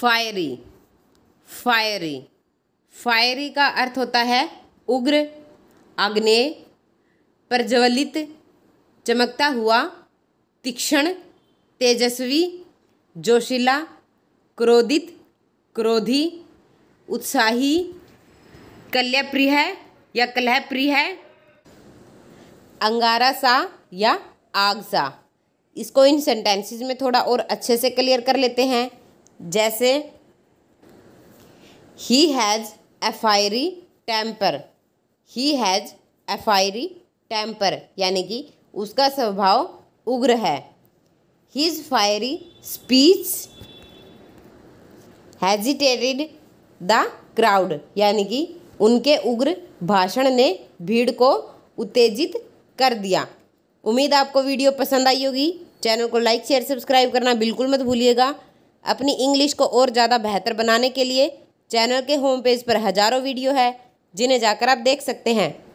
fiery fiery fiery का अर्थ होता है उग्र आग्नेय प्रज्वलित चमकता हुआ तीक्ष्ण तेजस्वी जोशीला क्रोधित क्रोधी उत्साही कल्याप्रिय या कलहप्रिय है अंगारा सा या आग सा इसको इन सेंटेंसेस में थोड़ा और अच्छे से क्लियर कर लेते हैं जैसे ही has a fiery temper he has a fiery temper यानी कि उसका स्वभाव उग्र है his fiery speech agitated the crowd यानी कि उनके उग्र भाषण ने भीड़ को उत्तेजित कर दिया उम्मीद आपको वीडियो पसंद आई होगी चैनल को लाइक शेयर सब्सक्राइब करना बिल्कुल मत भूलिएगा अपनी इंग्लिश को और ज़्यादा बेहतर बनाने के लिए चैनल के होम पेज पर हज़ारों वीडियो है जिन्हें जाकर आप देख सकते हैं